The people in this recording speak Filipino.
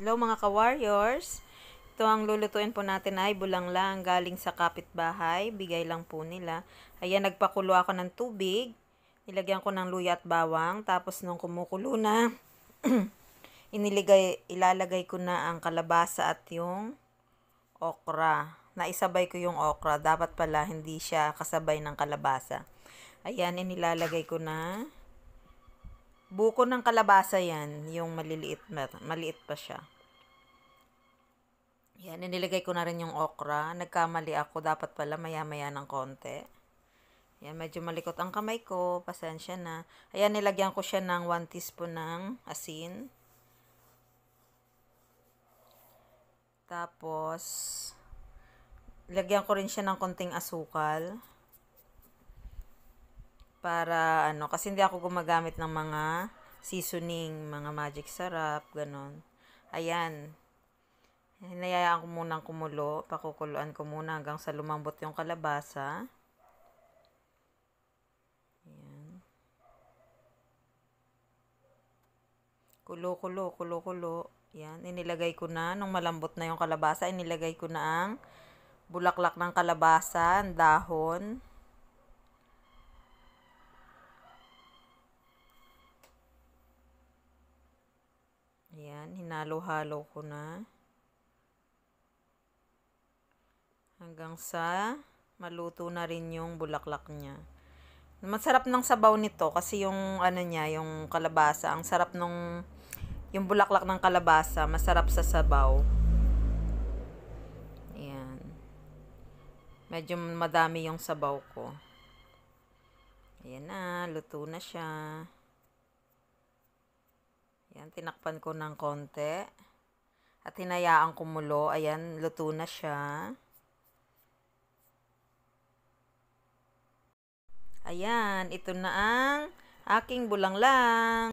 Hello mga ka-warriors. Ito ang lulutuin po natin ay bulanglang galing sa kapitbahay. Bigay lang po nila. Ayan, nagpakulo ako ng tubig. Nilagyan ko ng luya at bawang. Tapos nung kumukulo na, iniligay, ilalagay ko na ang kalabasa at yung okra. Naisabay ko yung okra. Dapat pala hindi siya kasabay ng kalabasa. Ayan, inilalagay ko na Buko ng kalabasa yan, yung maliliit, maliit pa siya. Yan, inilagay ko na rin yung okra. Nagkamali ako, dapat pala maya-maya ng konti. Yan, medyo malikot ang kamay ko. Pasensya na. Ayan, nilagyan ko siya ng 1 teaspoon ng asin. Tapos, lagyan ko rin siya ng konting asukal para ano, kasi hindi ako gumagamit ng mga seasoning, mga magic sarap, ganun. Ayan. Hinayaan ko munang kumulo. Pakukuluan ko muna hanggang sa lumambot yung kalabasa. Ayan. Kulo, kulo, kulo, kulo. Yan, inilagay ko na. Nung malambot na yung kalabasa, inilagay ko na ang bulaklak ng kalabasa, ang dahon. Ayan, hinalo-halo ko na. Hanggang sa maluto na rin yung bulaklak niya. Masarap ng sabaw nito kasi yung ano niya, yung kalabasa, ang sarap nung yung bulaklak ng kalabasa, masarap sa sabaw. Ayan. Medyo madami yung sabaw ko. Ayan na, luto na siya. Ayan, tinakpan ko ng konti. At hinayaan kumulo. Ayan, luto na siya. Ayan, ito na ang aking bulanglang.